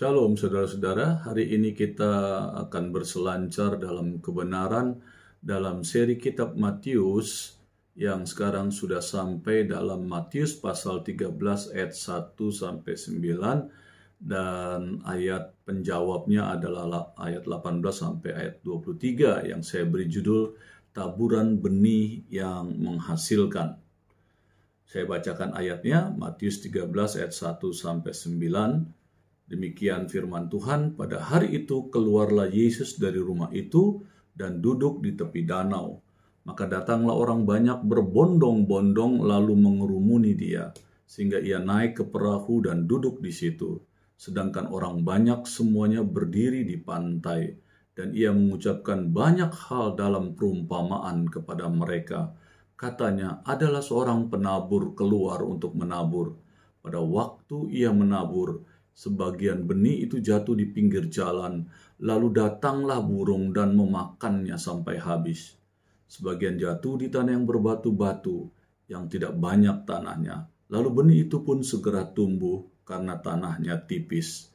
Shalom saudara-saudara, hari ini kita akan berselancar dalam kebenaran dalam seri kitab Matius yang sekarang sudah sampai dalam Matius pasal 13 ayat 1 sampai 9 dan ayat penjawabnya adalah ayat 18 sampai ayat 23 yang saya beri judul taburan benih yang menghasilkan. Saya bacakan ayatnya Matius 13 ayat 1 sampai 9 Demikian firman Tuhan, pada hari itu keluarlah Yesus dari rumah itu dan duduk di tepi danau. Maka datanglah orang banyak berbondong-bondong lalu mengerumuni dia, sehingga ia naik ke perahu dan duduk di situ. Sedangkan orang banyak semuanya berdiri di pantai, dan ia mengucapkan banyak hal dalam perumpamaan kepada mereka. Katanya, adalah seorang penabur keluar untuk menabur. Pada waktu ia menabur, Sebagian benih itu jatuh di pinggir jalan, lalu datanglah burung dan memakannya sampai habis. Sebagian jatuh di tanah yang berbatu-batu, yang tidak banyak tanahnya, lalu benih itu pun segera tumbuh karena tanahnya tipis.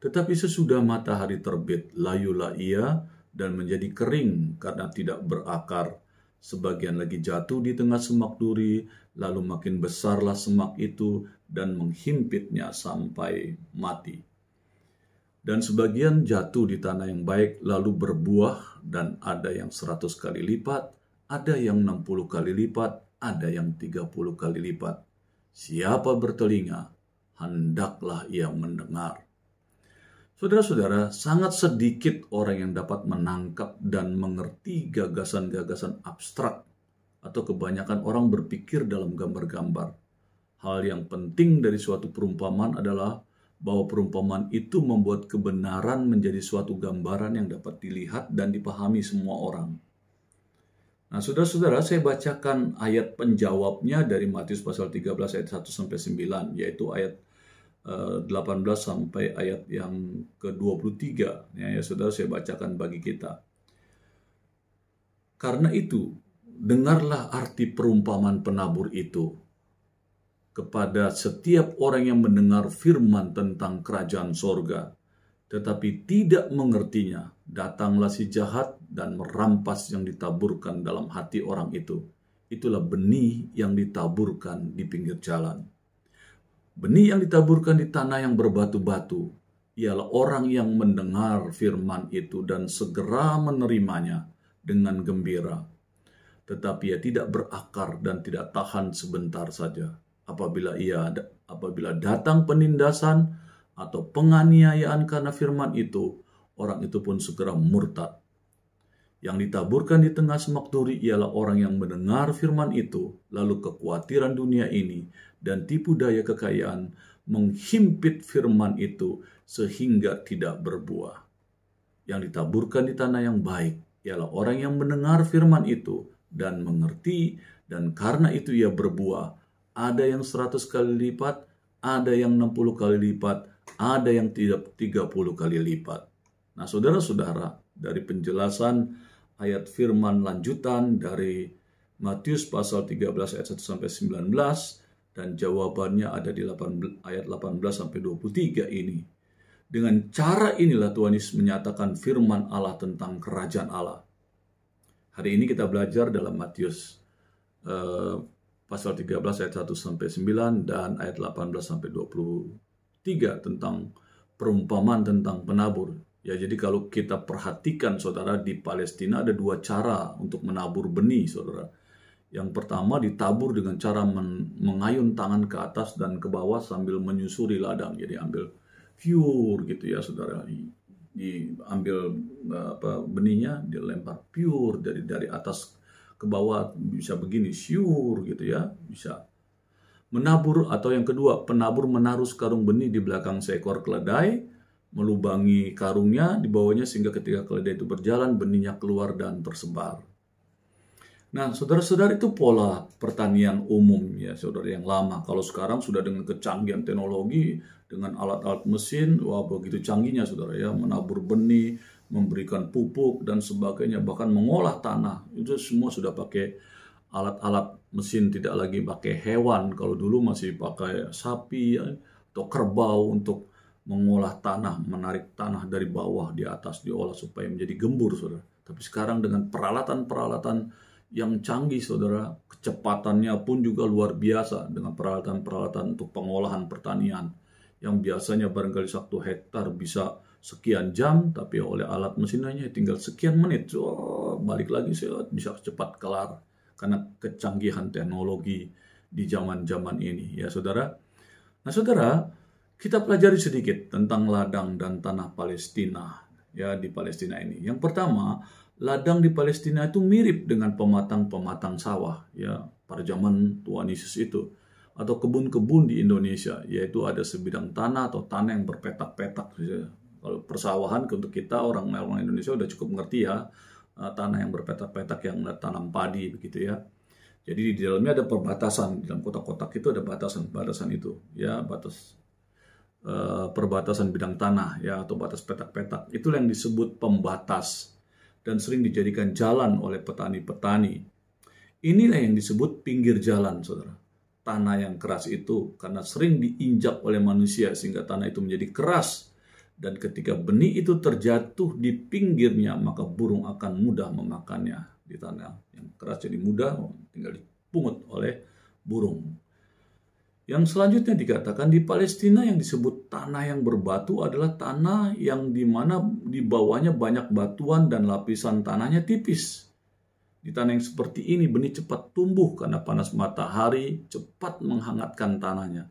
Tetapi sesudah matahari terbit, layulah ia dan menjadi kering karena tidak berakar. Sebagian lagi jatuh di tengah semak duri, lalu makin besarlah semak itu dan menghimpitnya sampai mati. Dan sebagian jatuh di tanah yang baik lalu berbuah dan ada yang seratus kali lipat, ada yang enam puluh kali lipat, ada yang tiga puluh kali lipat. Siapa bertelinga, hendaklah ia mendengar. Saudara-saudara, sangat sedikit orang yang dapat menangkap dan mengerti gagasan-gagasan abstrak atau kebanyakan orang berpikir dalam gambar-gambar. Hal yang penting dari suatu perumpamaan adalah bahwa perumpamaan itu membuat kebenaran menjadi suatu gambaran yang dapat dilihat dan dipahami semua orang. Nah, saudara-saudara, saya bacakan ayat penjawabnya dari Matius pasal 13 ayat 1 sampai 9, yaitu ayat 18 eh, sampai ayat yang ke-23. Ya, ya, saudara, saya bacakan bagi kita. Karena itu, dengarlah arti perumpamaan penabur itu. Kepada setiap orang yang mendengar firman tentang kerajaan sorga, tetapi tidak mengertinya, datanglah si jahat dan merampas yang ditaburkan dalam hati orang itu. Itulah benih yang ditaburkan di pinggir jalan. Benih yang ditaburkan di tanah yang berbatu-batu ialah orang yang mendengar firman itu dan segera menerimanya dengan gembira tetapi ia tidak berakar dan tidak tahan sebentar saja. Apabila ia apabila datang penindasan atau penganiayaan karena firman itu, orang itu pun segera murtad. Yang ditaburkan di tengah semak duri ialah orang yang mendengar firman itu, lalu kekhawatiran dunia ini dan tipu daya kekayaan menghimpit firman itu sehingga tidak berbuah. Yang ditaburkan di tanah yang baik ialah orang yang mendengar firman itu, dan mengerti dan karena itu ia berbuah. Ada yang 100 kali lipat, ada yang 60 kali lipat, ada yang tidak 30 kali lipat. Nah, saudara-saudara, dari penjelasan ayat firman lanjutan dari Matius pasal 13 ayat 1 sampai 19 dan jawabannya ada di 8, ayat 18 sampai 23 ini. Dengan cara inilah Tuhan Yesus menyatakan firman Allah tentang kerajaan Allah. Hari ini kita belajar dalam Matius uh, pasal 13 ayat 1 sampai 9 dan ayat 18 sampai 23 tentang perumpamaan tentang penabur. Ya, jadi kalau kita perhatikan Saudara di Palestina ada dua cara untuk menabur benih, Saudara. Yang pertama ditabur dengan cara men mengayun tangan ke atas dan ke bawah sambil menyusuri ladang. Jadi ambil fiur gitu ya, Saudara diambil eh, apa benihnya dilempar pure dari dari atas ke bawah bisa begini siur gitu ya bisa menabur atau yang kedua penabur menaruh karung benih di belakang seekor keledai melubangi karungnya di bawahnya sehingga ketika keledai itu berjalan benihnya keluar dan tersebar Nah, saudara-saudara itu pola pertanian umum ya, saudara yang lama. Kalau sekarang sudah dengan kecanggihan teknologi, dengan alat-alat mesin, wah begitu canggihnya saudara ya, menabur benih, memberikan pupuk dan sebagainya, bahkan mengolah tanah, itu semua sudah pakai alat-alat mesin, tidak lagi pakai hewan, kalau dulu masih pakai sapi ya, atau kerbau untuk mengolah tanah, menarik tanah dari bawah di atas, diolah supaya menjadi gembur saudara. Tapi sekarang dengan peralatan-peralatan yang canggih saudara, kecepatannya pun juga luar biasa dengan peralatan-peralatan untuk pengolahan pertanian yang biasanya barangkali satu hektar bisa sekian jam, tapi oleh alat mesin tinggal sekian menit, so, balik lagi saya bisa cepat kelar karena kecanggihan teknologi di zaman-zaman ini, ya saudara. Nah, saudara, kita pelajari sedikit tentang ladang dan tanah Palestina ya di Palestina ini. Yang pertama, ladang di Palestina itu mirip dengan pematang-pematang sawah ya pada zaman Tuhan Yesus itu atau kebun-kebun di Indonesia, yaitu ada sebidang tanah atau tanah yang berpetak-petak. Kalau persawahan untuk kita orang-orang Indonesia sudah cukup mengerti ya eh, tanah yang berpetak-petak yang tanam padi begitu ya. Jadi di dalamnya ada perbatasan di dalam kotak-kotak itu ada batasan-batasan itu ya batas eh, perbatasan bidang tanah ya atau batas petak-petak itu yang disebut pembatas dan sering dijadikan jalan oleh petani-petani. Inilah yang disebut pinggir jalan, saudara tanah yang keras itu karena sering diinjak oleh manusia sehingga tanah itu menjadi keras dan ketika benih itu terjatuh di pinggirnya maka burung akan mudah memakannya di tanah yang keras jadi mudah tinggal dipungut oleh burung. Yang selanjutnya dikatakan di Palestina yang disebut tanah yang berbatu adalah tanah yang di mana di bawahnya banyak batuan dan lapisan tanahnya tipis. Di tanah yang seperti ini benih cepat tumbuh karena panas matahari cepat menghangatkan tanahnya.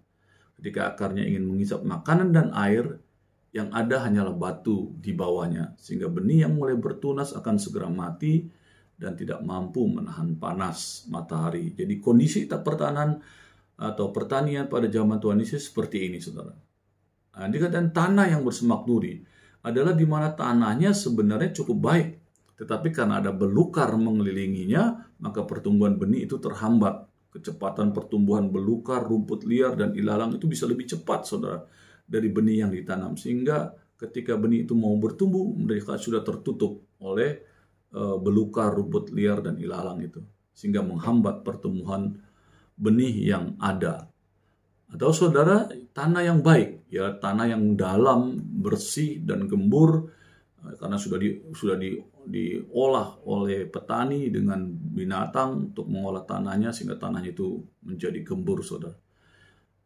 Ketika akarnya ingin mengisap makanan dan air, yang ada hanyalah batu di bawahnya, sehingga benih yang mulai bertunas akan segera mati dan tidak mampu menahan panas matahari. Jadi kondisi tak pertahanan atau pertanian pada zaman Tuhan Yesus seperti ini, saudara. Nah, dikatakan tanah yang bersemak duri adalah di mana tanahnya sebenarnya cukup baik, tetapi karena ada belukar mengelilinginya, maka pertumbuhan benih itu terhambat. Kecepatan pertumbuhan belukar, rumput liar, dan ilalang itu bisa lebih cepat, saudara, dari benih yang ditanam. Sehingga ketika benih itu mau bertumbuh, mereka sudah tertutup oleh eh, belukar, rumput liar, dan ilalang itu. Sehingga menghambat pertumbuhan benih yang ada. Atau saudara, tanah yang baik, ya tanah yang dalam, bersih, dan gembur, Eh, karena sudah di sudah di diolah oleh petani dengan binatang untuk mengolah tanahnya sehingga tanahnya itu menjadi gembur saudara.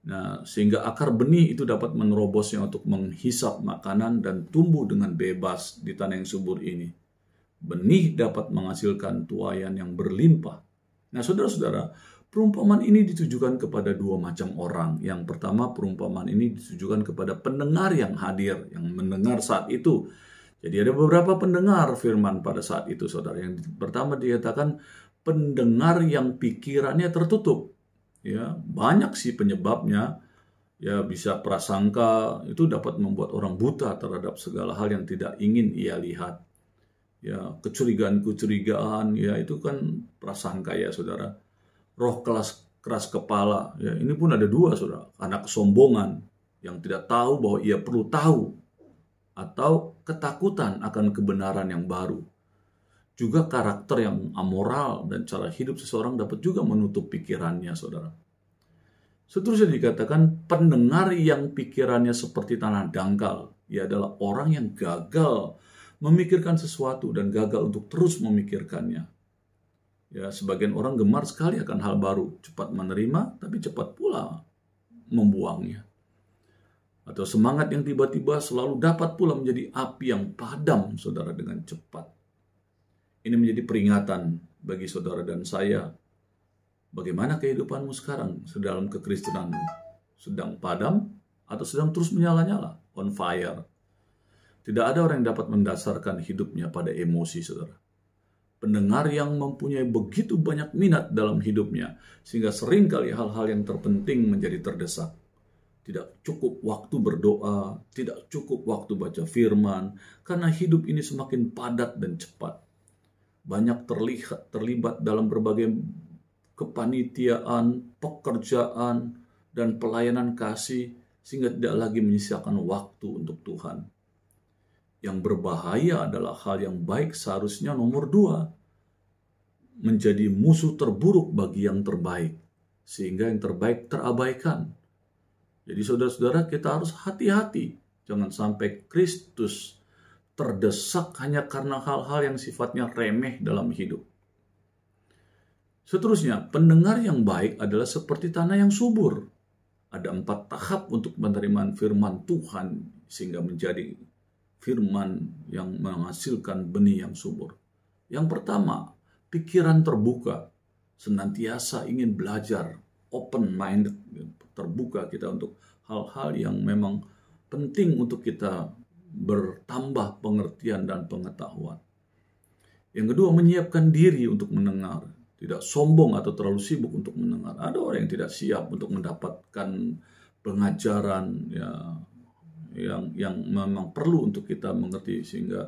Nah, sehingga akar benih itu dapat menerobosnya untuk menghisap makanan dan tumbuh dengan bebas di tanah yang subur ini. Benih dapat menghasilkan tuayan yang berlimpah. Nah, saudara-saudara, perumpamaan ini ditujukan kepada dua macam orang. Yang pertama, perumpamaan ini ditujukan kepada pendengar yang hadir, yang mendengar saat itu jadi ada beberapa pendengar firman pada saat itu saudara. Yang pertama dikatakan pendengar yang pikirannya tertutup. Ya, banyak sih penyebabnya. Ya bisa prasangka itu dapat membuat orang buta terhadap segala hal yang tidak ingin ia lihat. Ya, kecurigaan-kecurigaan ya itu kan prasangka ya saudara. Roh kelas keras kepala ya ini pun ada dua saudara. Anak kesombongan yang tidak tahu bahwa ia perlu tahu atau ketakutan akan kebenaran yang baru. Juga karakter yang amoral dan cara hidup seseorang dapat juga menutup pikirannya, saudara. Seterusnya dikatakan pendengar yang pikirannya seperti tanah dangkal. Ia adalah orang yang gagal memikirkan sesuatu dan gagal untuk terus memikirkannya. Ya, sebagian orang gemar sekali akan hal baru, cepat menerima tapi cepat pula membuangnya. Atau semangat yang tiba-tiba selalu dapat pula menjadi api yang padam saudara dengan cepat. Ini menjadi peringatan bagi saudara dan saya. Bagaimana kehidupanmu sekarang sedalam kekristenanmu? Sedang padam atau sedang terus menyala-nyala? On fire. Tidak ada orang yang dapat mendasarkan hidupnya pada emosi saudara pendengar yang mempunyai begitu banyak minat dalam hidupnya, sehingga seringkali hal-hal yang terpenting menjadi terdesak tidak cukup waktu berdoa, tidak cukup waktu baca firman, karena hidup ini semakin padat dan cepat. Banyak terlihat terlibat dalam berbagai kepanitiaan, pekerjaan, dan pelayanan kasih sehingga tidak lagi menyisakan waktu untuk Tuhan. Yang berbahaya adalah hal yang baik seharusnya nomor dua. Menjadi musuh terburuk bagi yang terbaik. Sehingga yang terbaik terabaikan jadi saudara-saudara kita harus hati-hati. Jangan sampai Kristus terdesak hanya karena hal-hal yang sifatnya remeh dalam hidup. Seterusnya, pendengar yang baik adalah seperti tanah yang subur. Ada empat tahap untuk penerimaan firman Tuhan sehingga menjadi firman yang menghasilkan benih yang subur. Yang pertama, pikiran terbuka, senantiasa ingin belajar, open minded, terbuka kita untuk hal-hal yang memang penting untuk kita bertambah pengertian dan pengetahuan. Yang kedua, menyiapkan diri untuk mendengar. Tidak sombong atau terlalu sibuk untuk mendengar. Ada orang yang tidak siap untuk mendapatkan pengajaran ya, yang yang memang perlu untuk kita mengerti sehingga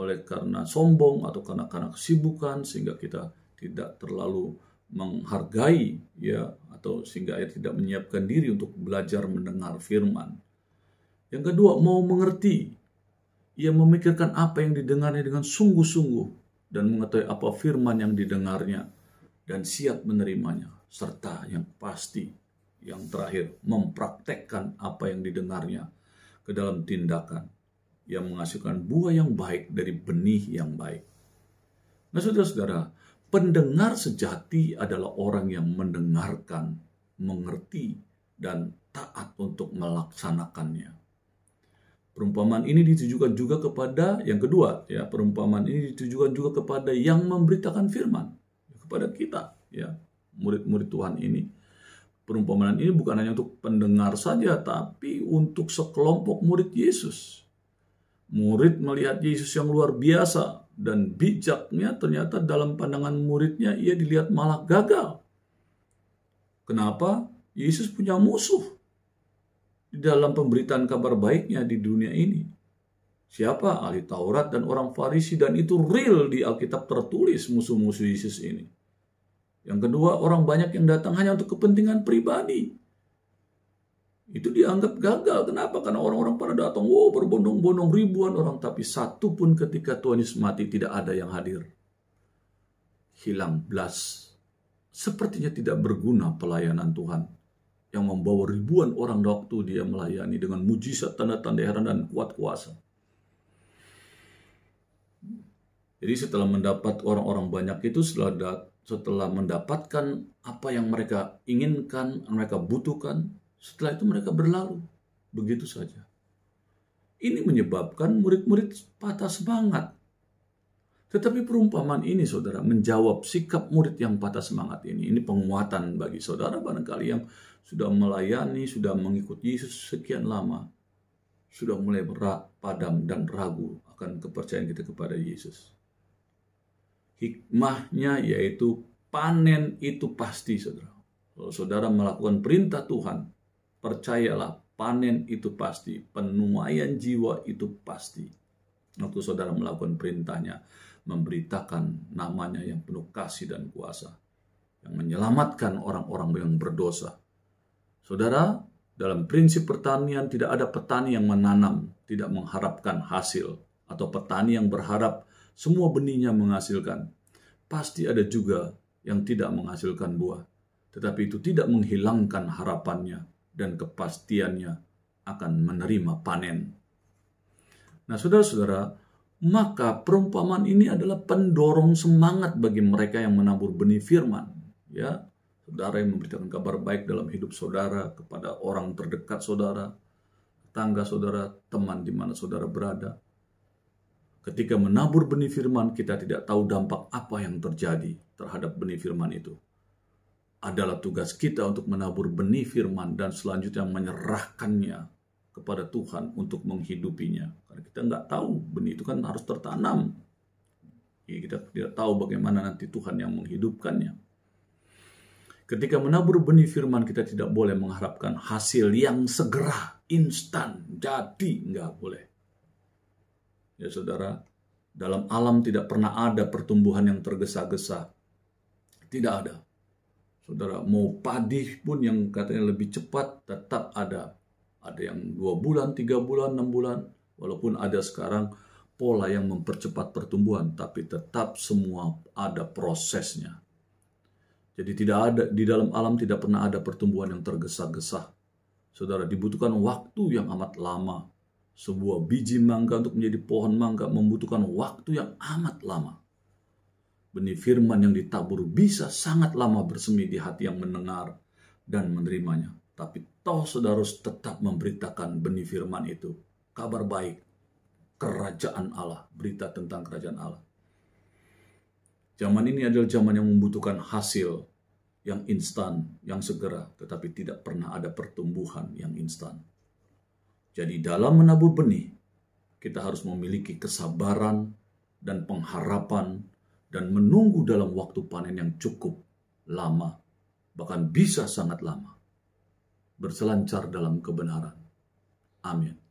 oleh karena sombong atau karena karena kesibukan sehingga kita tidak terlalu menghargai ya atau sehingga ia tidak menyiapkan diri untuk belajar mendengar firman. Yang kedua, mau mengerti. Ia memikirkan apa yang didengarnya dengan sungguh-sungguh dan mengetahui apa firman yang didengarnya dan siap menerimanya. Serta yang pasti, yang terakhir, mempraktekkan apa yang didengarnya ke dalam tindakan yang menghasilkan buah yang baik dari benih yang baik. Nah, saudara-saudara, Pendengar sejati adalah orang yang mendengarkan, mengerti, dan taat untuk melaksanakannya. Perumpamaan ini ditujukan juga kepada yang kedua, ya. Perumpamaan ini ditujukan juga kepada yang memberitakan firman kepada kita, ya, murid-murid Tuhan ini. Perumpamaan ini bukan hanya untuk pendengar saja, tapi untuk sekelompok murid Yesus. Murid melihat Yesus yang luar biasa, dan bijaknya ternyata dalam pandangan muridnya ia dilihat malah gagal. Kenapa? Yesus punya musuh di dalam pemberitaan kabar baiknya di dunia ini. Siapa? Ahli Taurat dan orang Farisi dan itu real di Alkitab tertulis musuh-musuh Yesus ini. Yang kedua, orang banyak yang datang hanya untuk kepentingan pribadi itu dianggap gagal. Kenapa? Karena orang-orang pada datang, wow berbondong-bondong ribuan orang. Tapi satu pun ketika Tuhan Yesus mati tidak ada yang hadir. Hilang belas. Sepertinya tidak berguna pelayanan Tuhan. Yang membawa ribuan orang waktu dia melayani dengan mujizat, tanda-tanda heran, dan kuat kuasa. Jadi setelah mendapat orang-orang banyak itu, setelah mendapatkan apa yang mereka inginkan, mereka butuhkan, setelah itu mereka berlalu. Begitu saja. Ini menyebabkan murid-murid patah semangat. Tetapi perumpamaan ini saudara menjawab sikap murid yang patah semangat ini. Ini penguatan bagi saudara barangkali yang sudah melayani, sudah mengikuti Yesus sekian lama. Sudah mulai berat, padam dan ragu akan kepercayaan kita kepada Yesus. Hikmahnya yaitu panen itu pasti saudara. Kalau saudara melakukan perintah Tuhan, percayalah panen itu pasti, penuaian jiwa itu pasti. Waktu saudara melakukan perintahnya, memberitakan namanya yang penuh kasih dan kuasa, yang menyelamatkan orang-orang yang berdosa. Saudara, dalam prinsip pertanian tidak ada petani yang menanam, tidak mengharapkan hasil, atau petani yang berharap semua benihnya menghasilkan. Pasti ada juga yang tidak menghasilkan buah, tetapi itu tidak menghilangkan harapannya dan kepastiannya akan menerima panen. Nah, saudara-saudara, maka perumpamaan ini adalah pendorong semangat bagi mereka yang menabur benih firman. Ya, saudara yang memberikan kabar baik dalam hidup saudara kepada orang terdekat saudara, tetangga saudara, teman di mana saudara berada. Ketika menabur benih firman, kita tidak tahu dampak apa yang terjadi terhadap benih firman itu adalah tugas kita untuk menabur benih firman dan selanjutnya menyerahkannya kepada Tuhan untuk menghidupinya. Karena kita nggak tahu benih itu kan harus tertanam. Ya, kita tidak tahu bagaimana nanti Tuhan yang menghidupkannya. Ketika menabur benih firman kita tidak boleh mengharapkan hasil yang segera, instan, jadi nggak boleh. Ya saudara, dalam alam tidak pernah ada pertumbuhan yang tergesa-gesa. Tidak ada Saudara mau padi pun yang katanya lebih cepat tetap ada. Ada yang dua bulan, tiga bulan, enam bulan. Walaupun ada sekarang pola yang mempercepat pertumbuhan, tapi tetap semua ada prosesnya. Jadi tidak ada di dalam alam tidak pernah ada pertumbuhan yang tergesa-gesa. Saudara dibutuhkan waktu yang amat lama. Sebuah biji mangga untuk menjadi pohon mangga membutuhkan waktu yang amat lama. Benih firman yang ditabur bisa sangat lama bersemi di hati yang mendengar dan menerimanya. Tapi toh saudara harus tetap memberitakan benih firman itu. Kabar baik, kerajaan Allah, berita tentang kerajaan Allah. Zaman ini adalah zaman yang membutuhkan hasil yang instan, yang segera, tetapi tidak pernah ada pertumbuhan yang instan. Jadi dalam menabur benih, kita harus memiliki kesabaran dan pengharapan dan menunggu dalam waktu panen yang cukup lama, bahkan bisa sangat lama, berselancar dalam kebenaran. Amin.